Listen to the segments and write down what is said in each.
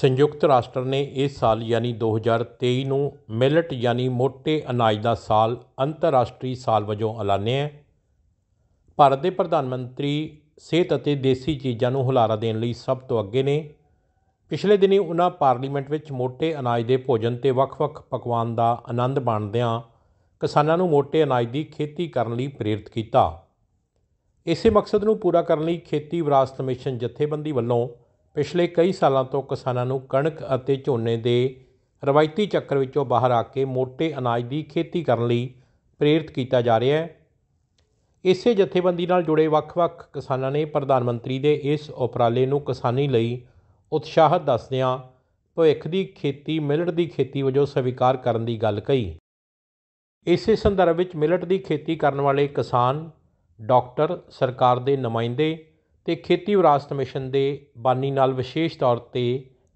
ਸੰਯੁਕਤ ਰਾਸ਼ਟਰ ਨੇ ਇਸ ਸਾਲ ਯਾਨੀ 2023 ਨੂੰ ਮਿਲਟ ਯਾਨੀ ਮੋਟੇ ਅਨਾਜ ਦਾ ਸਾਲ ਅੰਤਰਰਾਸ਼ਟਰੀ ਸਾਲ ਵਜੋਂ ਐਲਾਨਿਆ ਹੈ ਭਾਰਤ ਦੇ ਪ੍ਰਧਾਨ ਮੰਤਰੀ ਸਿਹਤ ਅਤੇ ਦੇਸੀ ਚੀਜ਼ਾਂ ਨੂੰ ਹੁਲਾਰਾ ਦੇਣ ਲਈ ਸਭ ਤੋਂ ਅੱਗੇ ਨੇ ਪਿਛਲੇ ਦਿਨੀ ਉਹਨਾਂ ਪਾਰਲੀਮੈਂਟ ਵਿੱਚ ਮੋਟੇ ਅਨਾਜ ਦੇ ਭੋਜਨ ਤੇ ਵੱਖ-ਵੱਖ ਪਕਵਾਨ ਦਾ ਆਨੰਦ ਮਾਣਦਿਆਂ ਕਿਸਾਨਾਂ ਨੂੰ ਮੋਟੇ ਅਨਾਜ ਦੀ ਖੇਤੀ ਕਰਨ ਲਈ ਪ੍ਰੇਰਿਤ ਕੀਤਾ ਇਸੇ ਮਕਸਦ ਨੂੰ ਪੂਰਾ ਕਰਨ ਲਈ ਖੇਤੀ ਵਿਰਾਸਤ ਮਿਸ਼ਨ ਜਥੇਬੰਦੀ ਵੱਲੋਂ ਪਿਛਲੇ ਕਈ ਸਾਲਾਂ ਤੋਂ ਕਿਸਾਨਾਂ ਨੂੰ ਕਣਕ ਅਤੇ ਝੋਨੇ ਦੇ ਰਵਾਇਤੀ ਚੱਕਰ ਵਿੱਚੋਂ ਬਾਹਰ ਆ ਕੇ ਮੋٹے ਅਨਾਜ ਦੀ ਖੇਤੀ ਕਰਨ ਲਈ ਪ੍ਰੇਰਿਤ ਕੀਤਾ ਜਾ ਰਿਹਾ ਹੈ ਇਸੇ ਜਥੇਬੰਦੀ ਨਾਲ ਜੁੜੇ ਵੱਖ-ਵੱਖ ਕਿਸਾਨਾਂ ਨੇ ਪ੍ਰਧਾਨ ਮੰਤਰੀ ਦੇ ਇਸ ਉਪਰਾਲੇ ਨੂੰ ਕਿਸਾਨੀ ਲਈ ਉਤਸ਼ਾਹਤ ਦੱਸਦਿਆਂ ਭਵਿੱਖ ਦੀ ਖੇਤੀ ਮਿਲਟ ਦੀ ਖੇਤੀ ਵਜੋਂ ਸਵੀਕਾਰ ਕਰਨ ਦੀ ਗੱਲ ਕਹੀ ਇਸੇ ਸੰਦਰਭ ਵਿੱਚ ਮਿਲਟ ਦੀ ਖੇਤੀ ਕਰਨ ਵਾਲੇ ਕਿਸਾਨ ਡਾਕਟਰ ਸਰਕਾਰ ਦੇ ਨੁਮਾਇੰਦੇ ਤੇ ਖੇਤੀ ਵਿਰਾਸਤ ਮਿਸ਼ਨ ਦੇ ਬਾਨੀ ਨਾਲ ਵਿਸ਼ੇਸ਼ ਤੌਰ ਤੇ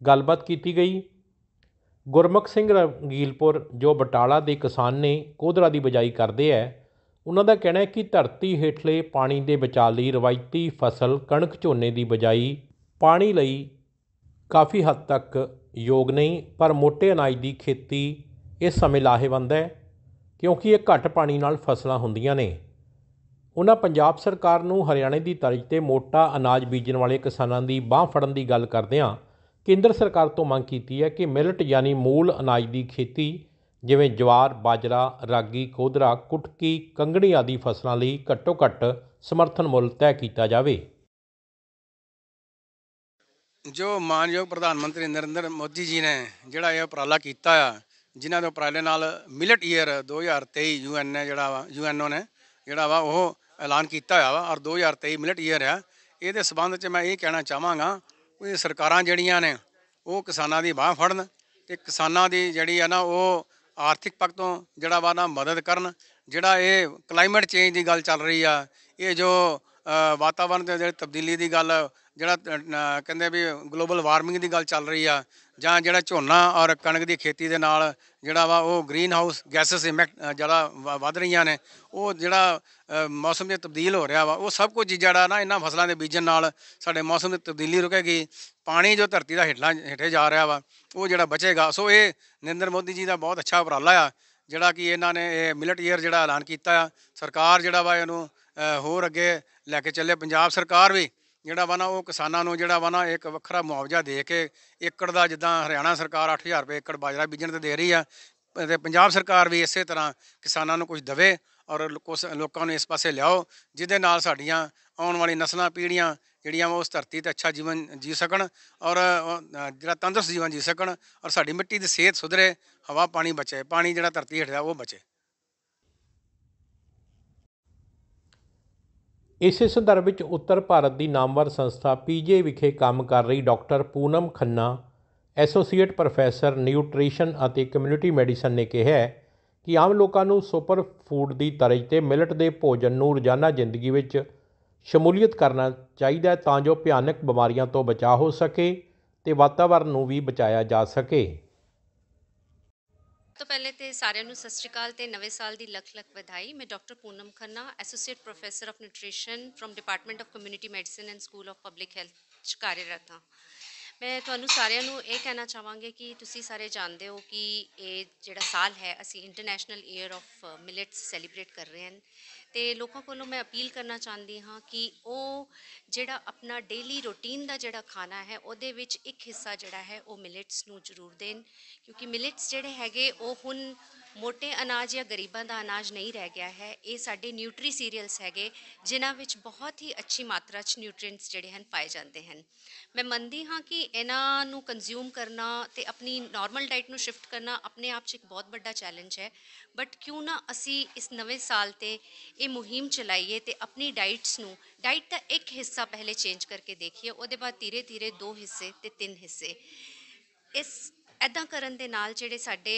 ਗੱਲਬਾਤ ਕੀਤੀ ਗਈ ਗੁਰਮੁਖ ਸਿੰਘ ਰੰਗੀਲਪੁਰ ਜੋ ਬਟਾਲਾ ਦੇ ਕਿਸਾਨ ਨੇ ਕੋਧਰਾ ਦੀ ਬਜਾਈ ਕਰਦੇ ਐ ਉਹਨਾਂ ਦਾ ਕਹਿਣਾ ਹੈ ਕਿ ਧਰਤੀ ਹੇਠਲੇ ਪਾਣੀ ਦੇ ਬਚਾਅ ਲਈ ਰਵਾਇਤੀ ਫਸਲ ਕਣਕ ਝੋਨੇ ਦੀ ਬਜਾਈ ਪਾਣੀ ਲਈ ਕਾਫੀ ਹੱਦ ਤੱਕ ਯੋਗ ਨਹੀਂ ਪਰ ਮੋٹے ਅਨਾਜ ਦੀ ਖੇਤੀ ਇਸ ਸਮੇਂ ਲਾਹੇਵੰਦ ਹੈ ਕਿਉਂਕਿ ਇਹ ਘੱਟ ਪਾਣੀ ਨਾਲ ਫਸਲਾਂ ਹੁੰਦੀਆਂ ਨੇ ਉਹਨਾਂ ਪੰਜਾਬ ਸਰਕਾਰ ਨੂੰ ਹਰਿਆਣੇ ਦੀ ਤਰਜ਼ ਤੇ ਮੋਟਾ ਅਨਾਜ ਬੀਜਣ ਵਾਲੇ ਕਿਸਾਨਾਂ ਦੀ ਬਾਹ ਫੜਨ ਦੀ ਗੱਲ ਕਰਦਿਆਂ ਕੇਂਦਰ ਸਰਕਾਰ ਤੋਂ ਮੰਗ ਕੀਤੀ ਹੈ ਕਿ ਮਿਲਟ ਯਾਨੀ ਮੂਲ ਅਨਾਜ ਦੀ ਖੇਤੀ ਜਿਵੇਂ ਜਵਾਰ, ਬਾਜਰਾ, ਰਾਗੀ, ਕੋਧਰਾ, ਕੁਟਕੀ, ਕੰਗੜੀ ਆਦੀ ਫਸਲਾਂ ਲਈ ਘੱਟੋ-ਘੱਟ ਸਮਰਥਨ ਮੁੱਲ ਤੈਅ ਕੀਤਾ ਜਾਵੇ। ਜੋ ਮਾਨਯੋਗ ਪ੍ਰਧਾਨ ਮੰਤਰੀ ਨਰਿੰਦਰ ਮੋਦੀ ਜੀ ਨੇ ਜਿਹੜਾ ਇਹ ਉਪਰਾਲਾ ਕੀਤਾ ਆ ਜਿਨ੍ਹਾਂ ਦੇ ਉਪਰਾਲੇ ਨਾਲ ਮਿਲਟ ਈਅਰ 2023 ਯੂਐਨ ਨੇ ਜਿਹੜਾ ਯੂਐਨਓ ਨੇ ਜਿਹੜਾ ਵਾ ਉਹ ਐਲਾਨ ਕੀਤਾ ਹੋਇਆ ਵਾ ਔਰ 2023 ਮਿਲਟ ਈਅਰ ਆ ਇਹਦੇ ਸਬੰਧ 'ਚ ਮੈਂ ਇਹ ਕਹਿਣਾ ਚਾਹਾਂਗਾ ਕਿ ਸਰਕਾਰਾਂ ਜਿਹੜੀਆਂ ਨੇ ਉਹ ਕਿਸਾਨਾਂ ਦੀ ਬਾਹ ਫੜਨ ਤੇ ਕਿਸਾਨਾਂ ਦੀ ਜਿਹੜੀ ਆ ਨਾ ਉਹ ਆਰਥਿਕ ਪੱਖ ਤੋਂ ਜਿਹੜਾ ਵਾ ਨਾ ਮਦਦ ਕਰਨ ਜਿਹੜਾ ਇਹ ਕਲਾਈਮੇਟ ਚੇਂਜ ਦੀ ਗੱਲ ਚੱਲ ਰਹੀ ਆ ਇਹ ਜੋ ਵਾਤਾਵਰਣ ਦੇ ਜਿਹੜੇ ਤਬਦੀਲੀ ਦੀ ਗੱਲ ਜਿਹੜਾ ਕਹਿੰਦੇ ਵੀ ਗਲੋਬਲ ਵਾਰਮਿੰਗ ਦੀ ਗੱਲ ਚੱਲ ਰਹੀ ਆ ਜਾਂ ਜਿਹੜਾ ਝੋਨਾ ਔਰ ਕਣਕ ਦੀ ਖੇਤੀ ਦੇ ਨਾਲ ਜਿਹੜਾ ਵਾ ਉਹ ਗ੍ਰੀਨ ਹਾਊਸ ਗੈਸਸ ਇਮੈਕਟ ਜਿਹੜਾ ਵਧ ਰਹੀਆਂ ਨੇ ਉਹ ਜਿਹੜਾ ਮੌਸਮ ਦੇ ਤਬਦੀਲ ਹੋ ਰਿਹਾ ਵਾ ਉਹ ਸਭ ਕੁਝ ਜਿਹੜਾ ਨਾ ਇਹਨਾਂ ਫਸਲਾਂ ਦੇ ਬੀਜਣ ਨਾਲ ਸਾਡੇ ਮੌਸਮ ਦੀ ਤਬਦੀਲੀ ਰੁਕੇਗੀ ਪਾਣੀ ਜੋ ਧਰਤੀ ਦਾ ਹੇਠਾਂ ਹੇਠੇ ਜਾ ਰਿਹਾ ਵਾ ਉਹ ਜਿਹੜਾ ਬਚੇਗਾ ਸੋ ਇਹ ਨਿੰਦਰ ਮੋਦੀ ਜੀ ਦਾ ਬਹੁਤ ਅੱਛਾ ਉਪਰਾਲਾ ਆ ਜਿਹੜਾ ਕਿ ਇਹਨਾਂ ਨੇ ਇਹ ਮਿਲਟ ਈਅਰ ਜਿਹੜਾ ਐਲਾਨ ਕੀਤਾ ਆ ਸਰਕਾਰ ਜਿਹੜਾ ਵਾ ਇਹਨੂੰ ਹੋਰ ਅੱਗੇ ਲੈ ਕੇ ਚੱਲੇ ਪੰਜਾਬ ਸਰਕਾਰ ਵੀ ਜਿਹੜਾ ਵਾ ਨਾ ਉਹ ਕਿਸਾਨਾਂ ਨੂੰ ਜਿਹੜਾ ਵਾ ਨਾ ਇੱਕ ਵੱਖਰਾ ਮੁਆਵਜ਼ਾ ਦੇ ਕੇ ਏਕੜ ਦਾ ਜਿੱਦਾਂ ਹਰਿਆਣਾ ਸਰਕਾਰ 8000 ਰੁਪਏ ਏਕੜ ਬਾਜਰਾ ਬੀਜਣ ਤੇ ਦੇ ਰਹੀ ਆ ਤੇ ਪੰਜਾਬ ਸਰਕਾਰ ਵੀ ਇਸੇ ਤਰ੍ਹਾਂ ਕਿਸਾਨਾਂ ਨੂੰ ਕੁਝ ਦਵੇ ਔਰ ਲੋਕਾਂ ਨੂੰ ਇਸ ਪਾਸੇ ਲਿਆਓ ਜਿਹਦੇ ਨਾਲ ਸਾਡੀਆਂ ਆਉਣ ਵਾਲੀ ਨਸਲਾਂ ਪੀੜ੍ਹੀਆਂ ਜਿਹੜੀਆਂ ਉਸ ਧਰਤੀ ਤੇ ਅੱਛਾ ਜੀਵਨ ਜੀ ਸਕਣ ਔਰ ਜਿਹੜਾ ਤੰਦਰੁਸਤ ਜੀਵਨ ਜੀ ਸਕਣ ਔਰ ਸਾਡੀ ਮਿੱਟੀ ਦੀ ਸਿਹਤ ਸੁਧਰੇ ਹਵਾ ਪਾਣੀ ਬਚੇ ਪਾਣੀ ਜਿਹੜਾ ਧਰਤੀ ਹੇਠ ਦਾ ਉਹ ਬਚੇ ਇਸੇ ਸੰਦਰਭ ਵਿੱਚ ਉੱਤਰ ਭਾਰਤ ਦੀ ਨਾਮਵਰ ਸੰਸਥਾ ਪੀਜੇ ਵਿਖੇ ਕੰਮ ਕਰ ਰਹੀ doctor Poonam Khanna associate professor nutrition ਅਤੇ ਕਮਿਊਨਿਟੀ ਮੈਡੀਸਨ ਨੇ ਕਿਹਾ ਕਿ ਆਮ ਲੋਕਾਂ ਨੂੰ ਸੁਪਰ ਫੂਡ ਦੀ ਤਰਜ ਤੇ ਮਿਲਟ ਦੇ ਭੋਜਨ ਨੂੰ ਰੋਜ਼ਾਨਾ ਜ਼ਿੰਦਗੀ ਵਿੱਚ ਸ਼ਮੂਲੀਅਤ ਕਰਨਾ ਚਾਹੀਦਾ ਤਾਂ ਜੋ ਭਿਆਨਕ ਬਿਮਾਰੀਆਂ ਤੋਂ ਬਚਾਅ ਹੋ ਸਕੇ ਤੇ ਵਾਤਾਵਰਣ ਨੂੰ ਵੀ ਬਚਾਇਆ ਜਾ ਸਕੇ ਤੋਂ ਪਹਿਲੇ ਤੇ ਸਾਰਿਆਂ ਨੂੰ ਸਤਿ ਸ਼੍ਰੀ ਅਕਾਲ ਤੇ ਨਵੇਂ ਸਾਲ ਦੀ ਲੱਖ ਲੱਖ ਵਧਾਈ ਮੈਂ doctor Poonam Khanna associate professor of nutrition from department of community medicine and school of public health ਚ ਕਾਰਜਰਤ ਹਾਂ ਮੈਂ ਤੁਹਾਨੂੰ ਸਾਰਿਆਂ ਨੂੰ ਇਹ ਕਹਿਣਾ ਚਾਹਾਂਗੇ ਕਿ ਤੁਸੀਂ ਸਾਰੇ ਜਾਣਦੇ ਹੋ ਕਿ ਇਹ ਜਿਹੜਾ ਸਾਲ ਹੈ ਅਸੀਂ international year of millets celebrate ਕਰ ਰਹੇ ਹਾਂ ਤੇ ਲੋਕਾਂ ਕੋਲੋਂ ਮੈਂ ਅਪੀਲ ਕਰਨਾ ਚਾਹੁੰਦੀ ਹਾਂ ਕਿ ਉਹ ਜਿਹੜਾ ਆਪਣਾ ਡੇਲੀ ਰੁਟੀਨ ਦਾ ਜਿਹੜਾ ਖਾਣਾ ਹੈ ਉਹਦੇ ਵਿੱਚ ਇੱਕ ਹਿੱਸਾ ਜਿਹੜਾ ਹੈ ਉਹ ਮਿਲਟਸ ਨੂੰ ਜ਼ਰੂਰ ਦੇਣ ਕਿਉਂਕਿ ਮਿਲਟਸ ਜਿਹੜੇ ਹੈਗੇ ਉਹ ਹੁਣ ਮੋਟੇ ਅਨਾਜ ਜਾਂ ਗਰੀਬਾਂ ਦਾ ਅਨਾਜ ਨਹੀਂ ਰਹਿ ਗਿਆ ਹੈ ਇਹ ਸਾਡੇ ਨਿਊਟਰੀ ਸੀਰੀਅਲਸ ਹੈਗੇ ਜਿਨ੍ਹਾਂ ਵਿੱਚ ਬਹੁਤ ਹੀ ਅੱਛੀ ਮਾਤਰਾ 'ਚ ਨਿਊਟ੍ਰੀਐਂਟਸ ਜਿਹੜੇ ਹਨ ਪਾਏ ਜਾਂਦੇ ਹਨ ਮੈਂ ਮੰਨਦੀ ਹਾਂ ਕਿ ਇਹਨਾਂ ਨੂੰ ਕੰਜ਼ਿਊਮ ਕਰਨਾ ਤੇ ਆਪਣੀ ਨਾਰਮਲ ਡਾਈਟ ਨੂੰ ਸ਼ਿਫਟ ਕਰਨਾ ਆਪਣੇ ਆਪ 'ਚ ਇੱਕ ਬਹੁਤ ਵੱਡਾ ਚੈਲੰਜ ਹੈ ਬਟ ਕਿਉਂ ਨਾ ਅਸੀਂ ਇਸ ਨਵੇਂ ਸਾਲ ਤੇ ਇਹ ਮੁਹਿੰਮ ਚਲਾਈਏ ਤੇ ਆਪਣੀ ਡਾਈਟਸ ਨੂੰ ਡਾਈਟ ਦਾ ਇੱਕ ਹਿੱਸਾ ਪਹਿਲੇ ਚੇਂਜ ਕਰਕੇ ਦੇਖੀਏ ਉਹਦੇ ਬਾਅਦ ਧੀਰੇ-ਧੀਰੇ ਦੋ ਹਿੱਸੇ ਤੇ ਤਿੰਨ ਹਿੱਸੇ ਇਸ ਐਦਾਂ ਕਰਨ ਦੇ ਨਾਲ ਜਿਹੜੇ ਸਾਡੇ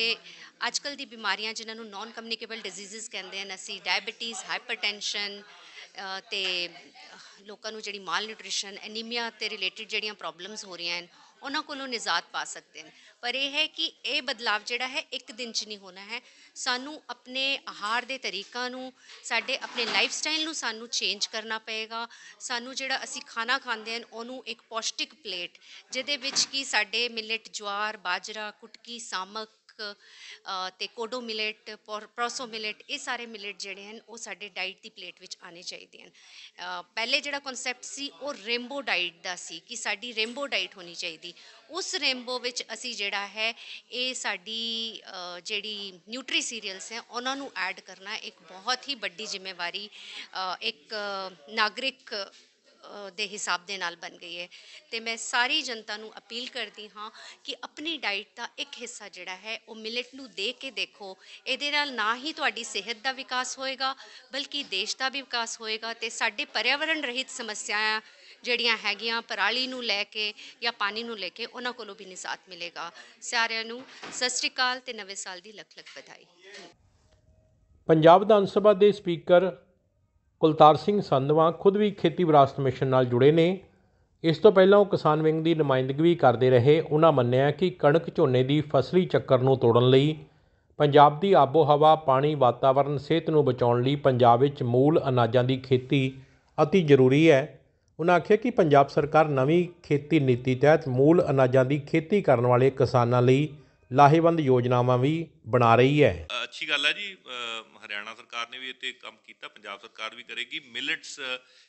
ਅੱਜਕੱਲ ਦੀ ਬਿਮਾਰੀਆਂ ਜਿਨ੍ਹਾਂ ਨੂੰ ਨਾਨ ਕਮਿਊਨੀਕੇਬਲ ਡਿਜ਼ੀਜ਼ਸ ਕਹਿੰਦੇ ਹਨ ਅਸੀਂ ਡਾਇਬੀਟੀਜ਼ ਹਾਈਪਰਟੈਂਸ਼ਨ ਤੇ ਲੋਕਾਂ ਨੂੰ ਜਿਹੜੀ ਮਾਲ ਨਿਊਟ੍ਰੀਸ਼ਨ ਐਨੀਮੀਆ ਤੇ ਰਿਲੇਟਡ ਜਿਹੜੀਆਂ ਪ੍ਰੋਬਲਮਸ ਹੋ ਰਹੀਆਂ ਹਨ ਉਹਨਾਂ ਕੋਲੋਂ ਨਿਜਾਤ ਪਾ ਸਕਦੇ ਨੇ ਪਰ ਇਹ ਹੈ ਕਿ ਇਹ ਬਦਲਾਅ ਜਿਹੜਾ ਹੈ ਇੱਕ ਦਿਨ 'ਚ ਨਹੀਂ ਹੋਣਾ ਹੈ ਸਾਨੂੰ ਆਪਣੇ ਆਹਾਰ ਦੇ ਤਰੀਕਾਂ ਨੂੰ ਸਾਡੇ ਆਪਣੇ ਲਾਈਫ ਸਟਾਈਲ ਨੂੰ ਸਾਨੂੰ ਚੇਂਜ ਕਰਨਾ ਪਏਗਾ ਸਾਨੂੰ ਜਿਹੜਾ ਅਸੀਂ ਖਾਣਾ ਖਾਂਦੇ ਹਨ ਉਹਨੂੰ ਇੱਕ ਪੌਸ਼ਟਿਕ ਪਲੇਟ ਜਿਹਦੇ ਵਿੱਚ ਕੀ ਸਾਡੇ ਮਿਲਟ ਜਵਾਰ ਬਾਜਰਾ ਕੁਟਕੀ ਸਾਮਕ ਤੇ ਕੋਡੋ ਮਿਲਟ ਪ੍ਰੋਸੋ ਮਿਲਟ ਇਹ ਸਾਰੇ ਮਿਲਟ ਜਿਹੜੇ ਹਨ ਉਹ ਸਾਡੇ ਡਾਈਟ ਦੀ ਪਲੇਟ ਵਿੱਚ ਆਨੇ ਚਾਹੀਦੇ ਹਨ ਪਹਿਲੇ ਜਿਹੜਾ ਕਨਸੈਪਟ ਸੀ ਉਹ ਰੇਨਬੋ ਡਾਈਟ ਦਾ ਸੀ ਕਿ ਸਾਡੀ ਰੇਨਬੋ ਡਾਈਟ ਹੋਣੀ ਚਾਹੀਦੀ ਉਸ ਰੇਨਬੋ ਵਿੱਚ ਅਸੀਂ ਜਿਹੜਾ ਹੈ ਇਹ ਸਾਡੀ ਜਿਹੜੀ ਨਿਊਟਰੀ ਸੀਰੀਅਲਸ ਹੈ ਉਹਨਾਂ ਨੂੰ ਐਡ ਕਰਨਾ ਇੱਕ ਬਹੁਤ ਹੀ ਵੱਡੀ ਜ਼ਿੰਮੇਵਾਰੀ ਇੱਕ ਨਾਗਰਿਕ ਦੇ ਹਿਸਾਬ ਦੇ ਨਾਲ ਬਣ ਗਈ ਹੈ ਤੇ ਮੈਂ ਸਾਰੀ ਜਨਤਾ ਨੂੰ ਅਪੀਲ ਕਰਦੀ ਹਾਂ ਕਿ ਆਪਣੀ ਡਾਈਟ ਦਾ ਇੱਕ ਹਿੱਸਾ ਜਿਹੜਾ ਹੈ ਉਹ ਮਿਲਟ ਨੂੰ ਦੇ ਕੇ ਦੇਖੋ ਇਹਦੇ ਨਾਲ ਨਾ ਹੀ ਤੁਹਾਡੀ ਸਿਹਤ ਦਾ ਵਿਕਾਸ ਹੋਏਗਾ ਬਲਕਿ ਦੇਸ਼ ਦਾ ਵੀ ਵਿਕਾਸ ਹੋਏਗਾ ਤੇ ਸਾਡੇ ਪਰਿਆਵਰਣ ਰਹਿਤ ਸਮੱਸਿਆਵਾਂ ਜਿਹੜੀਆਂ ਹੈਗੀਆਂ ਪਰਾਲੀ ਨੂੰ ਲੈ ਕੇ ਜਾਂ ਪਾਣੀ ਨੂੰ ਲੈ ਕੇ ਉਹਨਾਂ ਕੋਲੋਂ ਵੀ ਨਿਸਾਤ ਮਿਲੇਗਾ ਸਾਰਿਆਂ ਨੂੰ ਸਤਿ ਸ੍ਰੀ ਅਕਾਲ ਤੇ ਨਵੇਂ ਸਾਲ ਦੀ ਲੱਖ ਲੱਖ ਵਧਾਈ ਪੰਜਾਬ ਵਿਧਾਨ ਸਭਾ ਦੇ ਸਪੀਕਰ ਕੁਲਤਾਰ ਸਿੰਘ ਸੰਧਵਾ ਖੁਦ ਵੀ ਖੇਤੀ ਵਿਰਾਸਤ ਮਿਸ਼ਨ ਨਾਲ ਜੁੜੇ ਨੇ ਇਸ ਤੋਂ ਪਹਿਲਾਂ ਉਹ ਕਿਸਾਨ ਵਿੰਗ ਦੀ ਨੁਮਾਇੰਦਗੀ ਕਰਦੇ ਰਹੇ ਉਹਨਾਂ ਮੰਨਿਆ ਕਿ ਕਣਕ ਝੋਨੇ ਦੀ ਫਸਲੀ ਚੱਕਰ ਨੂੰ ਤੋੜਨ ਲਈ ਪੰਜਾਬ ਦੀ ਆਬੋ ਹਵਾ ਪਾਣੀ ਵਾਤਾਵਰਨ ਸਿਹਤ ਨੂੰ ਬਚਾਉਣ ਲਈ ਪੰਜਾਬ ਵਿੱਚ ਮੂਲ ਅਨਾਜਾਂ ਦੀ ਖੇਤੀ অতি ਜ਼ਰੂਰੀ ਹੈ ਉਹਨਾਂ ਆਖਿਆ ਕਿ ਪੰਜਾਬ ਸਰਕਾਰ ਨਵੀਂ ਖੇਤੀ ਨੀਤੀ ਤਹਿਤ ਮੂਲ ਅਨਾਜਾਂ ਦੀ ਖੇਤੀ ਕਰਨ ਵਾਲੇ ਕਿਸਾਨਾਂ ਲਈ ਲਾਹੇਵੰਦ ਯੋਜਨਾਵਾਂ ਵੀ ਬਣਾ ਰਹੀ ਹੈ ਅੱਛੀ ਗੱਲ ਹੈ ਜੀ ਹਰਿਆਣਾ ਸਰਕਾਰ ਨੇ ਵੀ ਇਹ ਤੇ ਕੰਮ ਕੀਤਾ ਪੰਜਾਬ ਸਰਕਾਰ ਵੀ ਕਰੇਗੀ ਮਿਲਟਸ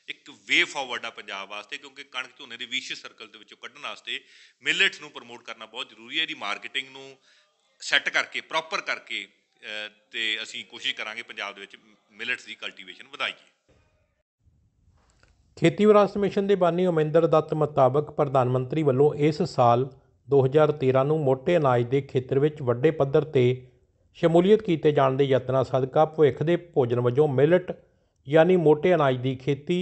ਇੱਕ ਵੇ ਫਾਰਵਰਡ ਆ ਪੰਜਾਬ ਵਾਸਤੇ ਕਿਉਂਕਿ ਕਣਕ ਝੋਨੇ ਦੇ ਵਿਸ਼ੇ ਸਰਕਲ ਦੇ ਵਿੱਚੋਂ ਕੱਢਣ ਵਾਸਤੇ ਮਿਲਟਸ ਨੂੰ ਪ੍ਰਮੋਟ ਕਰਨਾ ਬਹੁਤ ਜ਼ਰੂਰੀ ਹੈ ਦੀ ਮਾਰਕੀਟਿੰਗ ਨੂੰ ਸੈੱਟ ਕਰਕੇ ਪ੍ਰੋਪਰ ਕਰਕੇ ਤੇ ਅਸੀਂ ਕੋਸ਼ਿਸ਼ ਕਰਾਂਗੇ ਪੰਜਾਬ ਦੇ ਵਿੱਚ ਮਿਲਟਸ ਦੀ ਕਲਟੀਵੇਸ਼ਨ ਵਧਾਈਏ ਖੇਤੀ ਵਿਰਾਸਤ ਮਿਸ਼ਨ ਦੇ ਬਾਨੀ ਅਮਿੰਦਰ ਦੱਤ ਮੁਤਾਬਕ ਪ੍ਰਧਾਨ ਮੰਤਰੀ ਵੱਲੋਂ ਇਸ ਸਾਲ 2013 ਨੂੰ ਮੋਟੇ ਅਨਾਜ ਦੇ ਖੇਤਰ ਵਿੱਚ ਵੱਡੇ ਪੱਧਰ ਤੇ ਸ਼ਮੂਲੀਅਤ ਕੀਤੇ ਜਾਣ ਦੇ ਯਤਨਾਂ ਸਦਕਾ ਭੁੱਖ ਦੇ ਭੋਜਨ ਵਜੋਂ ਮਿਲਟ ਯਾਨੀ ਮੋਟੇ ਅਨਾਜ ਦੀ ਖੇਤੀ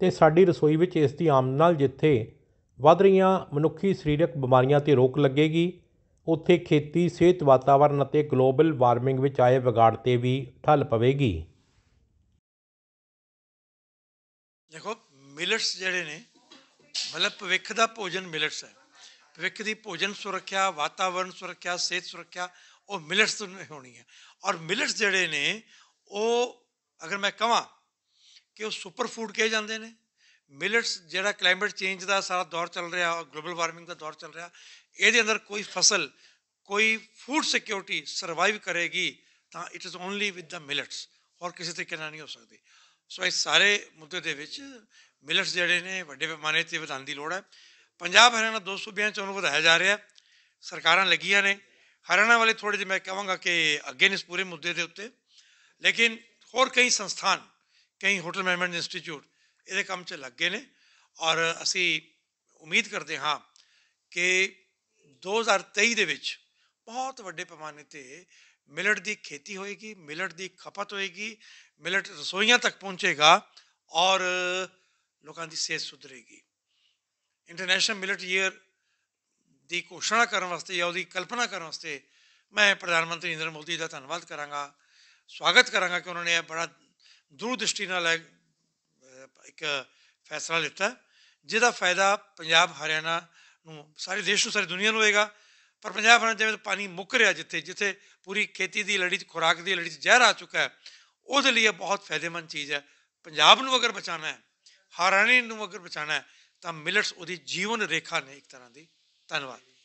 ਤੇ ਸਾਡੀ ਰਸੋਈ ਵਿੱਚ ਇਸ ਦੀ ਆਮਦ ਨਾਲ ਜਿੱਥੇ ਵੱਧ ਰਹੀਆਂ ਮਨੁੱਖੀ ਸਰੀਰਕ ਬਿਮਾਰੀਆਂ ਤੇ ਰੋਕ ਲੱਗੇਗੀ ਉੱਥੇ ਖੇਤੀ ਸਿਹਤ ਵਾਤਾਵਰਣ ਅਤੇ ਗਲੋਬਲ ਵਾਰਮਿੰਗ ਵਿੱਚ ਆਏ ਵਿਗਾੜ ਤੇ ਵੀ ਠੱਲ ਪਵੇਗੀ ਦੇਖੋ ਮਿਲਟਸ ਜਿਹੜੇ ਨੇ ਮਤਲਬ ਭਵਿੱਖ ਦਾ ਭੋਜਨ ਮਿਲਟਸ ਹੈ ਭਵਿੱਖ ਦੀ ਭੋਜਨ ਸੁਰੱਖਿਆ ਵਾਤਾਵਰਣ ਸੁਰੱਖਿਆ ਸਿਹਤ ਸੁਰੱਖਿਆ ਉਹ ਮਿਲਟਸ ਤੋਂ ਹੋਣੀ ਹੈ ਔਰ ਮਿਲਟਸ ਜਿਹੜੇ ਨੇ ਉਹ ਅਗਰ ਮੈਂ ਕਹਾਂ ਕਿ ਉਹ ਸੁਪਰ ਫੂਡ ਕਹੇ ਜਾਂਦੇ ਨੇ ਮਿਲਟਸ ਜਿਹੜਾ ਕਲਾਈਮੇਟ ਚੇਂਜ ਦਾ ਸਾਰਾ ਦੌਰ ਚੱਲ ਰਿਹਾ ਗਲੋਬਲ ਵਾਰਮਿੰਗ ਦਾ ਦੌਰ ਚੱਲ ਰਿਹਾ ਇਹਦੇ ਅੰਦਰ ਕੋਈ ਫਸਲ ਕੋਈ ਫੂਡ ਸਿਕਿਉਰਿਟੀ ਸਰਵਾਈਵ ਕਰੇਗੀ ਤਾਂ it is only with the millets ਔਰ ਕਿਸੇ ਤਰੀਕੇ ਨਾਲ ਨਹੀਂ ਹੋ ਸਕਦੀ ਸੋ ਇਹ ਸਾਰੇ ਮੁੱਦੇ ਦੇ ਵਿੱਚ ਮਿਲਟਸ ਜਿਹੜੇ ਨੇ ਵੱਡੇ ਪੈਮਾਨੇ ਤੇ ਵਧਾਉਣ ਦੀ ਲੋੜ ਹੈ ਪੰਜਾਬ ਹਰਿਆਣਾ 292 ਨੂੰ ਵਧਾਇਆ ਜਾ ਰਿਹਾ ਸਰਕਾਰਾਂ ਲੱਗੀਆਂ ਨੇ ਹਰਿਆਣਾ ਵਾਲੇ ਥੋੜੇ ਜਿਹਾ ਮੈਂ ਕਹਾਂਗਾ ਕਿ ਅੱਗੇ ਨੇ ਇਸ ਪੂਰੇ ਮੁੱਦੇ ਦੇ ਉੱਤੇ ਲੇਕਿਨ ਹੋਰ ਕਈ ਸੰਸਥਾਨ ਕਈ ਹੋਟਲ ਮੈਨੇਜਮੈਂਟ ਇੰਸਟੀਚਿਊਟ ਇਹਦੇ ਕੰਮ 'ਚ ਲੱਗੇ ਨੇ ਔਰ ਅਸੀਂ ਉਮੀਦ ਕਰਦੇ ਹਾਂ ਕਿ 2023 ਦੇ ਵਿੱਚ ਬਹੁਤ ਵੱਡੇ ਪੈਮਾਨੇ ਤੇ ਮਿਲਟ ਦੀ ਖੇਤੀ ਹੋਏਗੀ ਮਿਲਟ ਦੀ ਖਪਤ ਹੋਏਗੀ ਮਿਲਟ ਰਸੋਈਆਂ ਤੱਕ ਪਹੁੰਚੇਗਾ ਔਰ ਲੋਕਾਂ ਦੀ ਸਿਹਤ ਸੁਧਰੇਗੀ ਇੰਟਰਨੈਸ਼ਨਲ ਮਿਲਟ ਈਅਰ ਦੀ ਘੋਸ਼ਣਾ ਕਰਨ ਵਾਸਤੇ ਜਾਂ ਉਹਦੀ ਕਲਪਨਾ ਕਰਨ ਵਾਸਤੇ ਮੈਂ ਪ੍ਰਧਾਨ ਮੰਤਰੀ ਨਰਿੰਦਰ ਮੋਦੀ ਦਾ ਧੰਨਵਾਦ ਕਰਾਂਗਾ ਸਵਾਗਤ ਕਰਾਂਗਾ ਕਿ ਉਹਨਾਂ ਨੇ ਇਹ ਬੜਾ ਦੂਰਦ੍ਰਿਸ਼ਟੀ ਨਾਲ ਇੱਕ ਫੈਸਲਾ ਲਿੱਤਾ ਜਿਹਦਾ ਫਾਇਦਾ ਪੰਜਾਬ ਹਰਿਆਣਾ ਨੂੰ ਸਾਰੇ ਦੇਸ਼ ਨੂੰ ਸਾਰੀ ਦੁਨੀਆ ਨੂੰ ਹੋਏਗਾ ਪਰ ਪੰਜਾਬ ਹਰਿਆਣਾ ਜਿਵੇਂ ਪਾਣੀ ਮੁੱਕ ਰਿਹਾ ਜਿੱਥੇ ਜਿੱਥੇ ਪੂਰੀ ਖੇਤੀ ਦੀ ਲੜੀ 'ਚ ਖੁਰਾਕ ਦੀ ਲੜੀ 'ਚ ਜ਼ਹਿਰ ਆ ਚੁੱਕਾ ਹੈ ਉਹਦੇ ਲਈ ਇਹ ਬਹੁਤ ਫਾਇਦੇਮੰਦ ਚੀਜ਼ ਹੈ ਪੰਜਾਬ ਨੂੰ ਅਗਰ ਬਚਾਣਾ ਹੈ ਹਰਿਆਣੇ ਨੂੰ ਅਗਰ ਬਚਾਣਾ ਹੈ ਤਾਂ ਮਿਲਟਸ ਉਹਦੀ ਜੀਵਨ ਰੇਖਾ ਨੇ ਇੱਕ ਤਰ੍ਹਾਂ ਦੀ ਧੰਨਵਾਦ